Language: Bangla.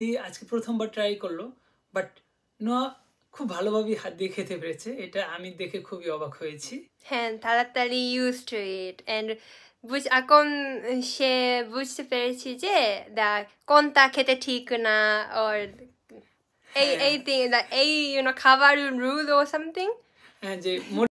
দিয়ে আজকে প্রথমবার ট্রাই করলো বাট নোয়া খুব ভালোভাবেই হাত দিয়ে খেতে পেরেছে এটা আমি দেখে খুবই অবাক হয়েছি হ্যাঁ তাড়াতাড়ি ইউজ টু ইট অ্যান্ড বুঝ এখন সে বুঝতে পেরেছি যে দেখ কোনটা খেতে ঠিক না ওর এই হ্যাঁ। এই এই ইউনো খাবার রুল ও সামথিং হ্যাঁ যে